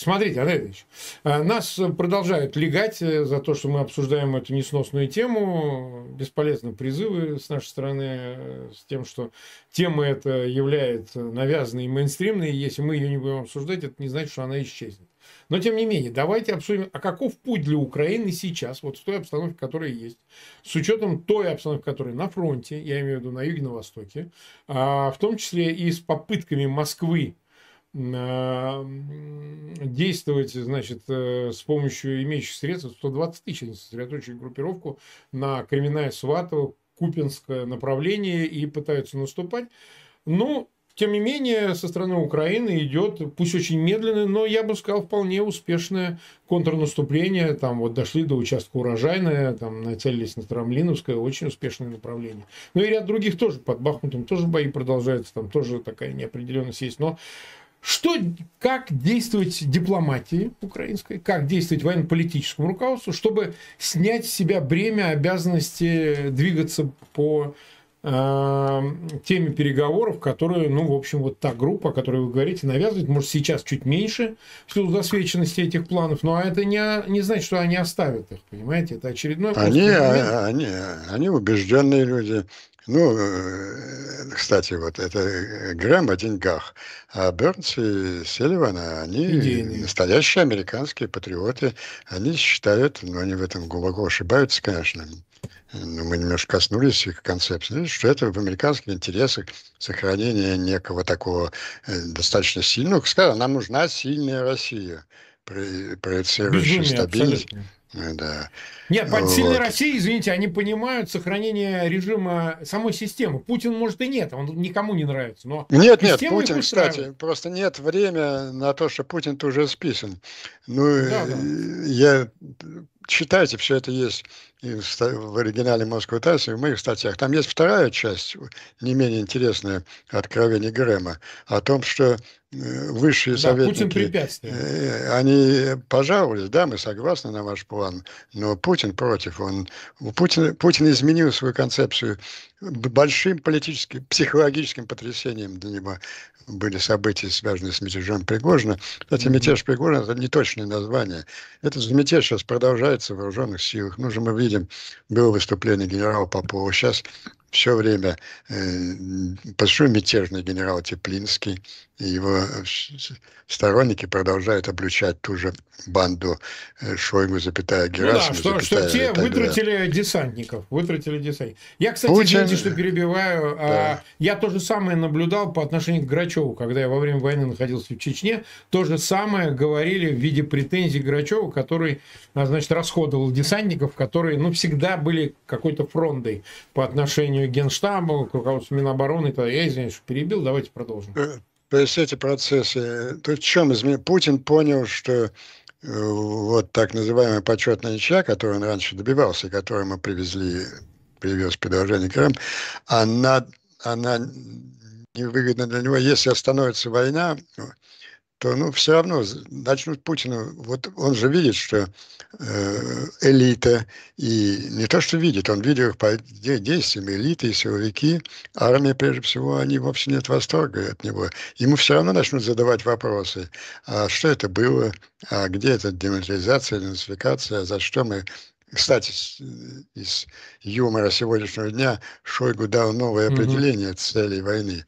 Смотрите, Андрей Ильич, э, нас продолжают легать э, за то, что мы обсуждаем эту несносную тему. Бесполезны призывы с нашей стороны э, с тем, что тема эта является навязанной и мейнстримной. И если мы ее не будем обсуждать, это не значит, что она исчезнет. Но, тем не менее, давайте обсудим, а каков путь для Украины сейчас, вот в той обстановке, которая есть, с учетом той обстановки, которая на фронте, я имею в виду на юге, на востоке, а, в том числе и с попытками Москвы действовать, значит, э, с помощью имеющих средств 120 тысяч. Они сосредоточили группировку на Кременная, Сватово, Купинское направление и пытаются наступать. Но, ну, тем не менее, со стороны Украины идет, пусть очень медленное, но, я бы сказал, вполне успешное контрнаступление. Там вот дошли до участка урожайная, там нацелились на Трамлиновское, очень успешное направление. Ну и ряд других тоже, под Бахмутом тоже бои продолжаются, там тоже такая неопределенность есть. Но что, как действовать дипломатии украинской, как действовать военно-политическому руководству, чтобы снять с себя бремя обязанности двигаться по э, теме переговоров, которые, ну, в общем, вот та группа, о которой вы говорите, навязывает, может, сейчас чуть меньше в силу засвеченности этих планов, но это не, не значит, что они оставят их, понимаете, это очередной... Они, а, они, они убежденные люди, ну, э, кстати, вот это э, Грэм о деньгах, а Бернс и Селивана, они Идейные. настоящие американские патриоты, они считают, но ну, они в этом глубоко ошибаются, конечно, Но ну, мы немножко коснулись их концепции, что это в американских интересах сохранение некого такого э, достаточно сильного, сказал, нам нужна сильная Россия, проецирующая Безумие, стабильность. Абсолютно да. Нет, под вот. сильной Россией, извините, они понимают сохранение режима самой системы. Путин, может, и нет, он никому не нравится. Но нет, нет, Путин, кстати, просто нет времени на то, что Путин-то уже списан. Ну, да, да. я читайте, все это есть в оригинале Москвы Тайса, и в моих статьях. Там есть вторая часть, не менее интересная, откровение Грэма, о том, что э, высшие да, советники, э, они пожаловались, да, мы согласны на ваш план, но Путин против, он, Путин, Путин изменил свою концепцию большим политическим, психологическим потрясением для него были события, связанные с мятежом Пригожина. Кстати, мятеж Пригожина – это не точное название. Этот мятеж сейчас продолжает нуждается в вооруженных силах. Ну же мы видим, было выступление генерала Попова, сейчас все время э, большой мятежный генерал Теплинский и его э, сторонники продолжают облучать ту же банду э, Шойгу, запятая Герасим. Ну да, что, запятая, что те вытратили далее. десантников. Вытратили десантников. Я, кстати, Путин... извините, что перебиваю. А да. я то же самое наблюдал по отношению к Грачеву, когда я во время войны находился в Чечне. То же самое говорили в виде претензий Грачеву, который, а, значит, расходовал десантников, которые, ну, всегда были какой-то фрондой по отношению заявлению Генштаба, к руководству Минобороны, тогда я извиняюсь, перебил, давайте продолжим. То есть эти процессы, то в чем изменение? Путин понял, что э, вот так называемая почетная ничья, которую он раньше добивался, и которую мы привезли, привез предложение Крым, она, она невыгодна для него. Если остановится война, то ну, все равно начнут Путина. Вот он же видит, что э, элита, и не то, что видит, он видит их по действиям, элиты и силовики, армия, прежде всего, они вовсе нет восторга от него. Ему все равно начнут задавать вопросы, а что это было, а где эта демилитаризация, денацификация, за что мы кстати, э, из юмора сегодняшнего дня Шойгу дал новое определение mm-hmm. целей войны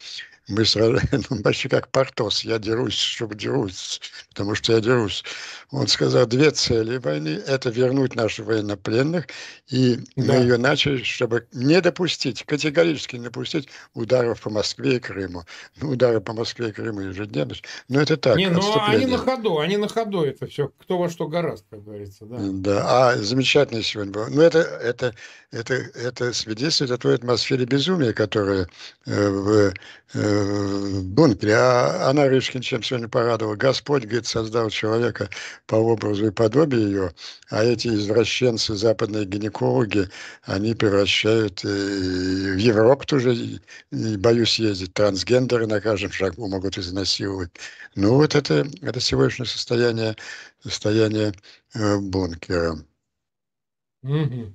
мы сражаемся, ну, почти как Портос, я дерусь, чтобы дерусь, потому что я дерусь. Он сказал, две цели войны – это вернуть наших военнопленных, и да. мы ее начали, чтобы не допустить, категорически не допустить ударов по Москве и Крыму. Ну, удары по Москве и Крыму ежедневно, но это так, Не, ну, они на ходу, они на ходу это все, кто во что гораст, как говорится. Да, да а замечательно сегодня было. Ну, это, это, это, это свидетельствует о той атмосфере безумия, которая э, в, э, гонки. А она а Рышкин чем сегодня порадовала? Господь, говорит, создал человека по образу и подобию ее, а эти извращенцы, западные гинекологи, они превращают э, в Европу тоже, и боюсь ездить, трансгендеры на каждом шагу могут изнасиловать. Ну вот это, это сегодняшнее состояние, состояние э, бункера. Мы,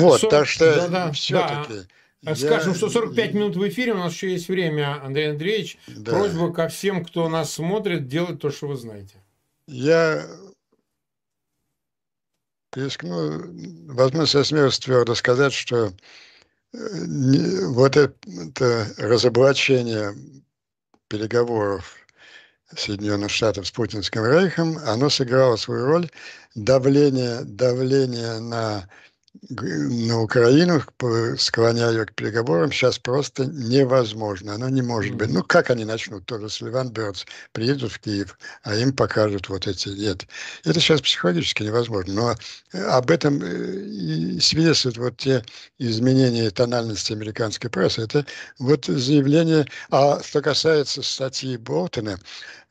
вот, 40... так что да, да, все-таки... Да Скажем, что 45 минут в эфире, у нас еще есть время, Андрей Андреевич. Да. Просьба ко всем, кто нас смотрит, делать то, что вы знаете. Я рискну, возьму со смелостью рассказать, что э, вот это, это разоблачение переговоров Соединенных Штатов с Путинским Рейхом, оно сыграло свою роль. Давление, давление на на Украину, склоняя ее к переговорам, сейчас просто невозможно. оно не может быть. Ну, как они начнут? Тоже Сливан Бердс приедут в Киев, а им покажут вот эти нет. Это сейчас психологически невозможно. Но э, об этом э, и свидетельствуют вот те изменения тональности американской прессы. Это вот заявление. А что касается статьи Болтона,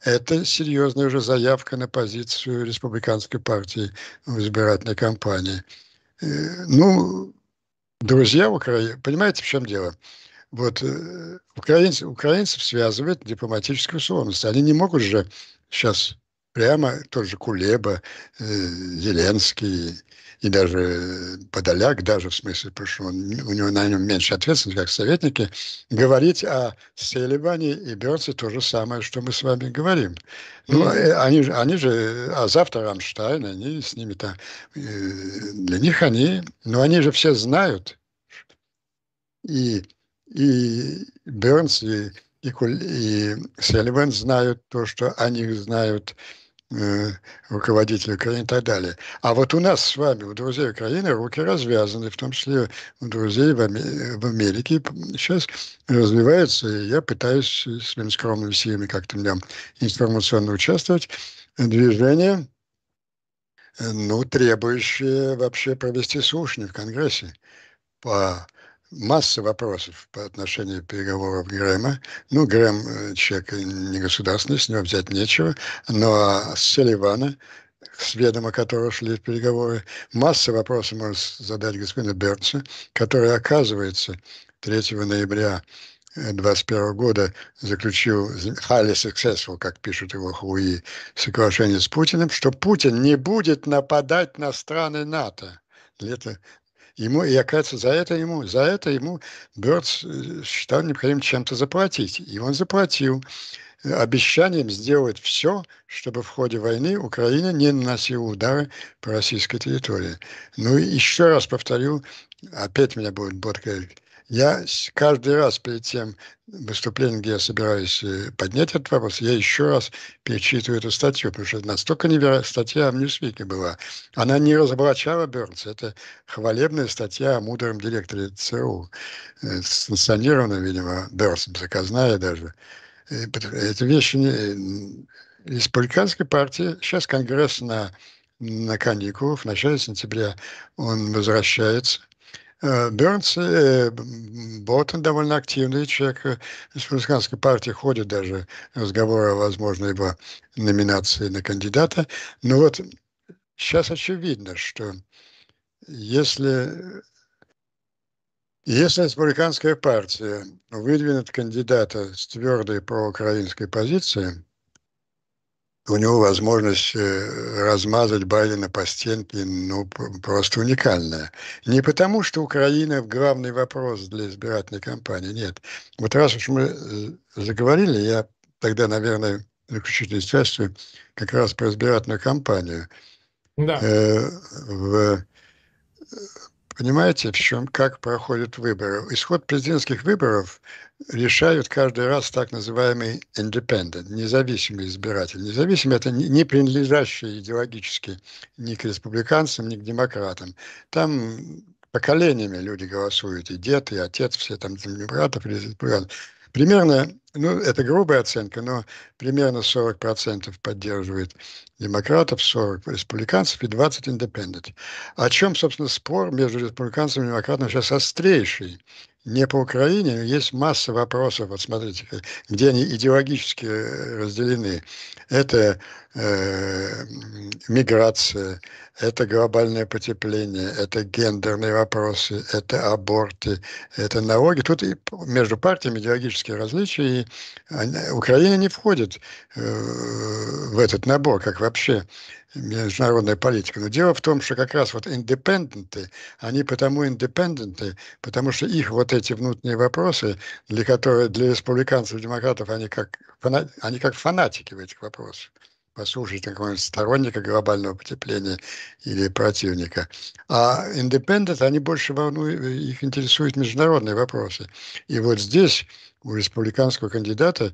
это серьезная уже заявка на позицию республиканской партии в избирательной кампании. Э, ну, друзья Украины, понимаете, в чем дело? Вот э, украинцы, украинцев связывает дипломатическая условность. Они не могут же сейчас прямо тот же Кулеба, э, Еленский, и даже э, Подоляк, даже в смысле, потому что он, у него на нем меньше ответственности, как советники, говорить о Селиване и Бернсе то же самое, что мы с вами говорим. Ну, mm-hmm. они, они же, а завтра Рамштайн, они с ними там, э, для них они, но они же все знают, и, и Бернс, и, и, и Селиван знают то, что они знают Э, руководителей Украины и так далее. А вот у нас с вами, у друзей Украины, руки развязаны, в том числе у друзей в, Америке. Сейчас развивается, и я пытаюсь своими скромными силами как-то мне информационно участвовать. Движение, э, ну, требующее вообще провести слушание в Конгрессе по масса вопросов по отношению переговоров Грэма. Ну, Грэм э, человек э, не государственный, с него взять нечего, но ну, а с Селивана с ведома которого шли переговоры. Масса вопросов может задать господину Бернса, который, оказывается, 3 ноября 2021 э, года заключил highly successful, как пишут его Хуи, соглашение с Путиным, что Путин не будет нападать на страны НАТО. Это Ему, и оказывается, за это ему, за это ему Бёрдс э, считал необходимым чем-то заплатить. И он заплатил э, обещанием сделать все, чтобы в ходе войны Украина не наносила удары по российской территории. Ну и еще раз повторю, опять меня будет бодкать, я каждый раз перед тем выступлением, где я собираюсь э, поднять этот вопрос, я еще раз перечитываю эту статью, потому что настолько невероятная статья в Ньюсвике была. Она не разоблачала Бернса, это хвалебная статья о мудром директоре ЦРУ, э, санкционированная, видимо, Бернсом, заказная даже. Э, это вещи не... республиканской партии. Сейчас Конгресс на, на каникулах, в начале сентября он возвращается Э, Бернс э, Боттон довольно активный человек. Э, Республиканской партии ходит даже разговоры о возможной его номинации на кандидата. Но вот сейчас очевидно, что если если республиканская партия выдвинет кандидата с твердой проукраинской позицией у него возможность э, размазать Байдена по стенке ну, просто уникальная. Не потому, что Украина главный вопрос для избирательной кампании, нет. Вот раз уж мы э, заговорили, я тогда, наверное, заключительной частью э, как раз про избирательную кампанию. Да. Э, в, понимаете, в чем, как проходят выборы? Исход президентских выборов решают каждый раз так называемый independent, независимый избиратель. Независимый – это не принадлежащий идеологически ни к республиканцам, ни к демократам. Там поколениями люди голосуют, и дед, и отец, все там демократов, и республиканцев. Примерно, ну, это грубая оценка, но примерно 40% поддерживает демократов, 40% республиканцев и 20% индепендент. О чем, собственно, спор между республиканцами и демократами сейчас острейший не по Украине, но есть масса вопросов, вот смотрите, где они идеологически э, разделены. Это э, миграция, это глобальное потепление, это гендерные вопросы, это аборты, это налоги. Тут и между партиями идеологические различия, и Украина не входит э, в этот набор, как вообще международная политика. Но дело в том, что как раз вот индепенденты, они потому индепенденты, потому что их вот эти внутренние вопросы, для которых для республиканцев и демократов они как, они как фанатики в этих вопросах послушать какого-нибудь сторонника глобального потепления или противника. А индепендент, они больше волнуют, их интересуют международные вопросы. И вот здесь у республиканского кандидата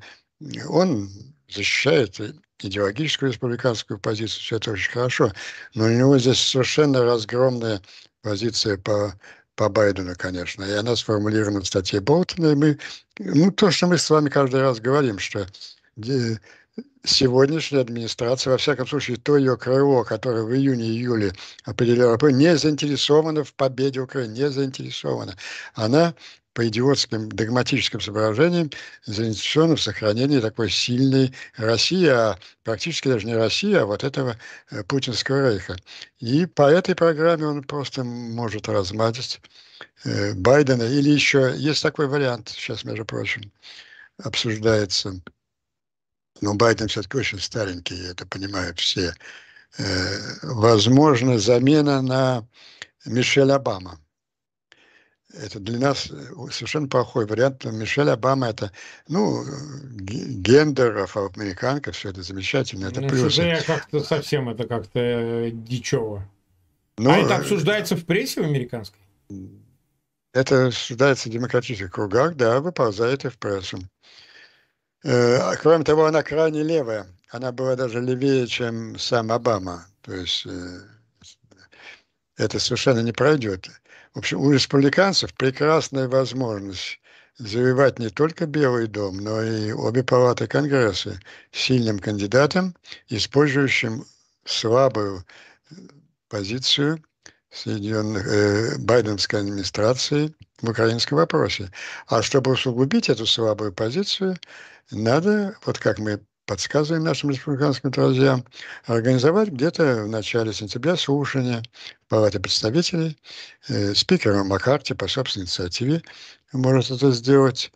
он защищает идеологическую республиканскую позицию, все это очень хорошо, но у него здесь совершенно разгромная позиция по по Байдену, конечно, и она сформулирована в статье Болтона, и мы, ну, то, что мы с вами каждый раз говорим, что э, сегодняшняя администрация, во всяком случае, то ее крыло, которое в июне-июле определило, не заинтересована в победе Украины, не заинтересована. Она по идиотским догматическим соображениям заинтересованы в сохранении такой сильной России, а практически даже не России, а вот этого э, путинского рейха. И по этой программе он просто может размазать э, Байдена. Или еще есть такой вариант, сейчас, между прочим, обсуждается. Но Байден все-таки очень старенький, это понимают все. Э, Возможно, замена на Мишель Обама – это для нас э, совершенно плохой вариант. Мишель Обама это, ну, гендер, афроамериканка, все это замечательно, это ну, плюс. как-то совсем это как-то э, дичево. А ну, а это э, обсуждается в прессе в американской? Это обсуждается в демократических кругах, да, выползает и в прессу. А кроме того, она крайне левая. Она была даже левее, чем сам Обама. То есть это совершенно не пройдет. В общем, у республиканцев прекрасная возможность завивать не только Белый дом, но и обе палаты Конгресса сильным кандидатом, использующим слабую э, позицию Соединенных, э, Байденской администрации в украинском вопросе. А чтобы усугубить эту слабую позицию, надо, вот как мы подсказываем нашим республиканским друзьям, организовать где-то в начале сентября слушание в Палате представителей. Э, Спикер Маккарти по собственной инициативе может это сделать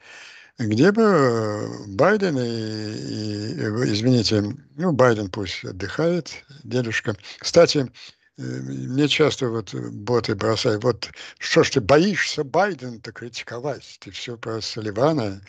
где бы э, Байден и, и, э, извините, ну, Байден пусть отдыхает, дедушка. Кстати, мне часто вот боты бросают, вот что ж ты боишься Байден-то критиковать? Ты все про Соливана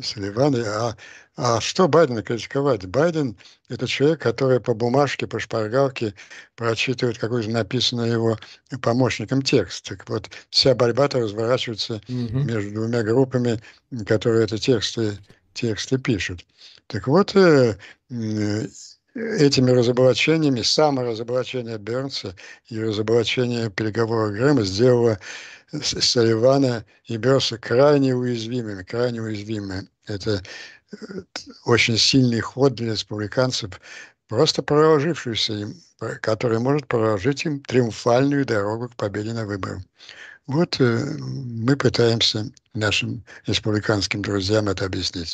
Салливан. А, а что Байдена критиковать? Байден – это человек, который по бумажке, по шпаргалке прочитывает какой-то написанный его помощником текст. Так вот, вся борьба-то разворачивается угу. между двумя группами, которые это тексты, тексты пишут. Так вот, э, э, этими разоблачениями, саморазоблачение Бернса и разоблачение переговора Грэма сделало и являлся крайне уязвимым, крайне уязвимым. Это э, очень сильный ход для республиканцев, просто проложившийся им, который может проложить им триумфальную дорогу к победе на выборах. Вот э, мы пытаемся нашим республиканским друзьям это объяснить.